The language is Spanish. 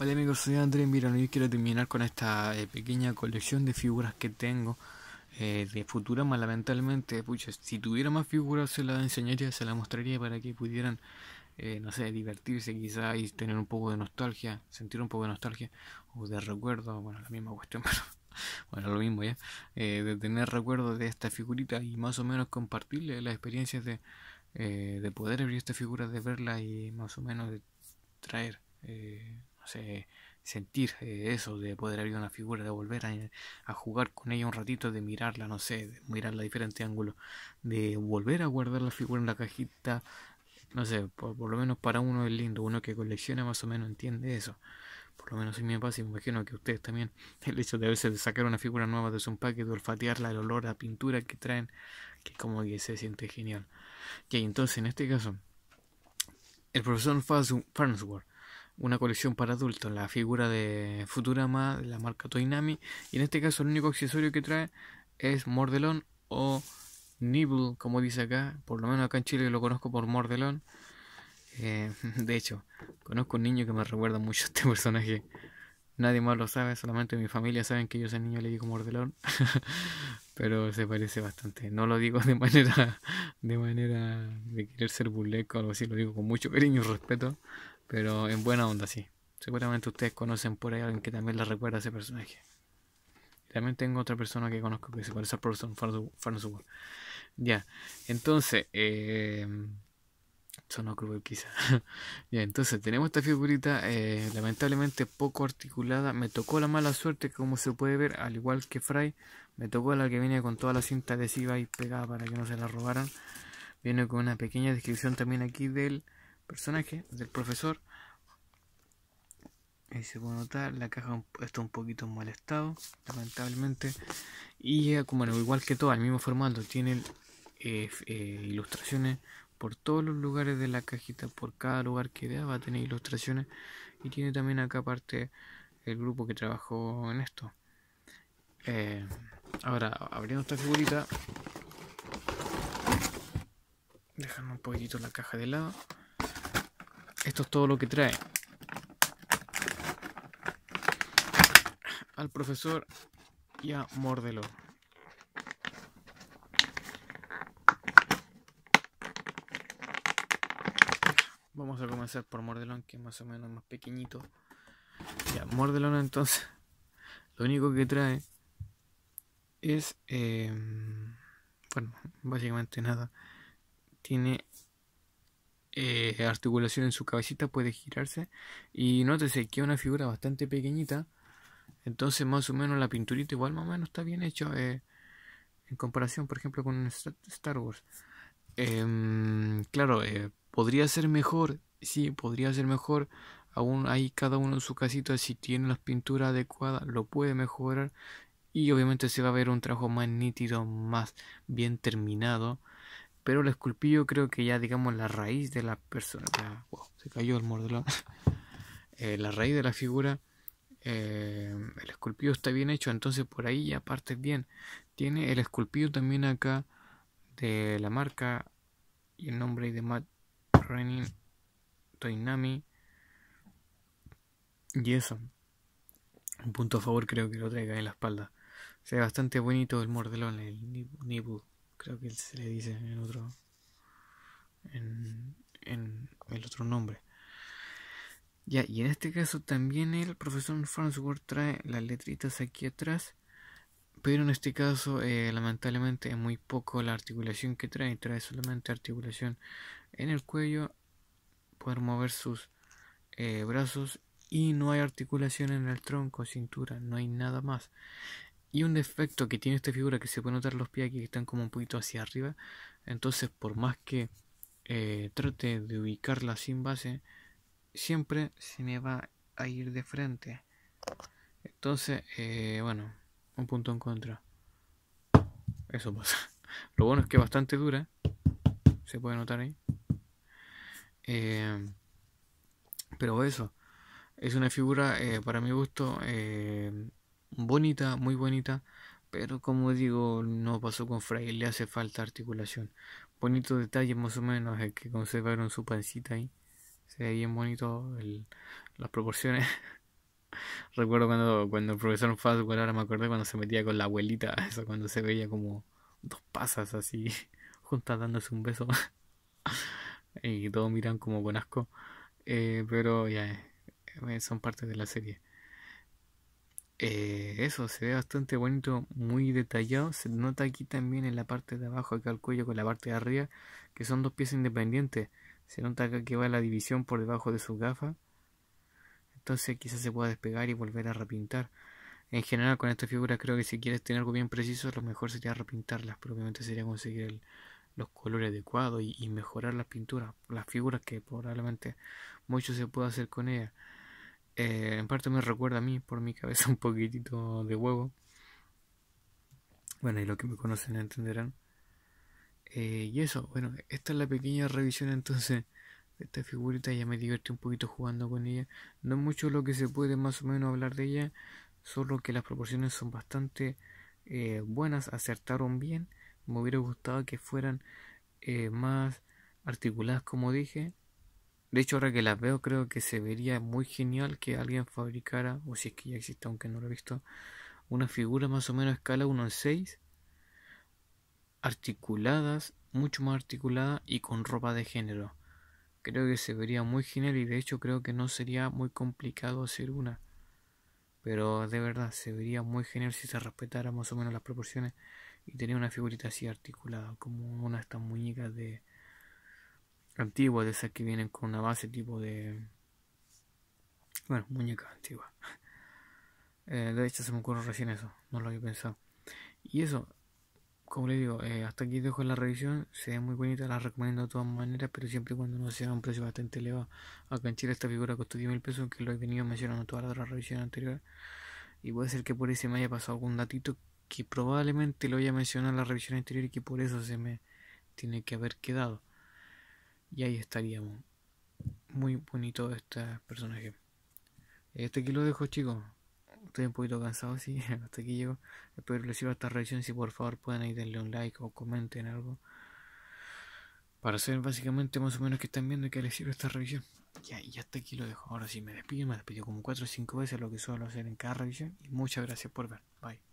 Hola amigos, soy Andrés Mirano y quiero terminar con esta eh, pequeña colección de figuras que tengo eh, de Futurama. Lamentablemente, pucha, si tuviera más figuras se las enseñaría, se las mostraría para que pudieran, eh, no sé, divertirse quizá y tener un poco de nostalgia, sentir un poco de nostalgia o de recuerdo, bueno, la misma cuestión, pero bueno, lo mismo ya, de tener recuerdo de esta figurita y más o menos compartirle las experiencias de, de poder abrir esta figura, de verla y más o menos de traer no sé, sentir eh, eso de poder abrir una figura, de volver a, jugar con ella un ratito, de mirarla, no sé, de mirarla a diferentes ángulos, de volver a guardar la figura en la cajita, no sé, por, lo menos para uno es lindo, uno que colecciona más o menos entiende eso. Por lo menos si me pasa, imagino que ustedes también, el hecho de a veces sacar una figura nueva de su empaque, de olfatearla, el olor a pintura que traen, que como que se siente genial. Y entonces, en este caso, el profesor Farnsworth una colección para adultos, la figura de Futurama, de la marca Toinami, y en este caso el único accesorio que trae es Mordelón o Nibble, como dice acá, por lo menos acá en Chile lo conozco por Mordelón. Eh, de hecho, conozco un niño que me recuerda mucho a este personaje. Nadie más lo sabe, solamente mi familia saben que yo a ese niño le digo mordelón. Pero se parece bastante. No lo digo de manera de manera de querer ser bulleco o algo así, lo digo con mucho cariño y respeto. Pero en buena onda, sí. Seguramente ustedes conocen por ahí a alguien que también les recuerda a ese personaje. También tengo otra persona que conozco que se parece a Person Farnsworth. Ya, entonces, eh, em, sonó cruel quizá. ya, entonces tenemos esta figurita eh, lamentablemente poco articulada. Me tocó la mala suerte, como se puede ver, al igual que Fry. Me tocó la que viene con toda la cinta adhesiva y pegada para que no se la robaran. Viene con una pequeña descripción también aquí del personaje, del profesor. y se puede notar, la caja está un poquito en mal estado, lamentablemente. Y como bueno, igual que todo, al mismo formato, tiene eh, eh, ilustraciones por todos los lugares de la cajita, por cada lugar que vea va a tener ilustraciones. Y tiene también acá aparte el grupo que trabajó en esto. Eh, ahora, abriendo esta figurita, dejando un poquito la caja de lado. Esto es todo lo que trae. Al profesor y a Mordelo. Vamos a comenzar por Mordelón, que es más o menos más pequeñito. Ya, Mordelón entonces. Lo único que trae es... Eh, bueno, básicamente nada. Tiene eh, articulación en su cabecita puede girarse y nótese que es una figura bastante pequeñita entonces más o menos la pinturita igual más o menos está bien hecho eh, en comparación por ejemplo con Star Wars em, claro eh, podría ser mejor sí podría ser mejor aún ahí cada uno en su casita si tiene las pinturas adecuadas lo puede mejorar y obviamente se va a ver un trabajo más nítido más bien terminado pero el esculpido creo que ya, digamos, la raíz de la persona. se cayó el mordelón. Eh, la raíz de la figura. Eh, el esculpido está bien hecho, entonces por ahí ya parte bien. Tiene el esculpido también acá de la marca y el nombre de Matt Renin Toinami. Y eso. Un punto a favor creo que lo traiga en la espalda. Se ve bastante bonito el mordelón, el nibu creo que se le dice en otro en, el otro nombre ya y en este caso también el profesor Farnsworth trae las letritas aquí atrás pero en este caso eh, lamentablemente es muy poco la articulación que trae trae solamente articulación en el cuello poder mover sus eh, brazos y no hay articulación en el tronco cintura no hay nada más y un defecto que tiene esta figura que se puede notar los pies aquí que están como un poquito hacia arriba. Entonces, por más que eh, trate de ubicarla sin base, siempre se me va a ir de frente. Entonces, eh, bueno, un punto en contra. Eso pasa. Lo bueno es que es bastante dura. Se puede notar ahí. Eh, pero eso. Es una figura, para mi gusto, bonita, muy bonita, pero como digo, no pasó con Fray le hace falta articulación. bonito detalle más o menos, el que conservaron su pancita ahí. Se ve bien bonito las proporciones. Recuerdo cuando, cuando el profesor Faz ahora me acordé cuando se metía con la abuelita, eso cuando se veía como dos pasas así, juntas dándose un beso. y todos miran como con asco. Eh, pero ya, eh, son parte de la serie. Eh, eso se ve bastante bonito, muy detallado. Se nota aquí también en la parte de abajo, acá al cuello con la parte de arriba, que son dos piezas independientes. Se nota acá que va la división por debajo de su gafa. Entonces quizás se pueda despegar y volver a repintar. En general con estas figuras creo que si quieres tener algo bien preciso, lo mejor sería repintarlas, pero obviamente sería conseguir los colores adecuados y, mejorar las pinturas, las figuras que probablemente mucho se pueda hacer con ellas. Eh, en parte me recuerda a mí por mi cabeza un poquitito de huevo. Bueno, y los que me conocen entenderán. Eh, y eso, bueno, esta es la pequeña revisión entonces de esta figurita. Ya me divertí un poquito jugando con ella. No es mucho lo que se puede más o menos hablar de ella, solo que las proporciones son bastante eh, buenas, acertaron bien. Me hubiera gustado que fueran más articuladas, como dije de hecho, ahora que las veo, creo que se vería muy genial que alguien fabricara, o si es que ya existe, aunque no lo he visto, una figura más o menos a escala 1 en 6, articuladas, mucho más articulada y con ropa de género. Creo que se vería muy genial y de hecho creo que no sería muy complicado hacer una. Pero de verdad, se vería muy genial si se respetara más o menos las proporciones y tenía una figurita así articulada, como una de estas muñecas de antiguas, de esas que vienen con una base tipo de. Bueno, muñeca antigua eh, de hecho, se me ocurre recién eso, no lo había pensado. Y eso, como le digo, eh, hasta aquí dejo la revisión. Se ve muy bonita, la recomiendo de todas maneras, pero siempre cuando no sea un precio bastante elevado. a en esta figura costó 10.000 pesos, que lo he venido mencionando toda la otra revisión anterior. Y puede ser que por ahí se me haya pasado algún datito que probablemente lo haya mencionado en la revisión anterior y que por eso se me tiene que haber quedado. Y ahí estaríamos. Muy bonito este personaje. Este aquí lo dejo chicos. Estoy un poquito cansado, así Hasta aquí llego. Espero les sirva esta revisión. Si por favor pueden ahí darle un like o comenten algo. Para saber básicamente más o menos que están viendo y que les sirve esta revisión. Ya, y hasta aquí lo dejo. Ahora sí me despido. Me despido como 4 o 5 veces lo que suelo hacer en cada revisión. Y muchas gracias por ver. Bye.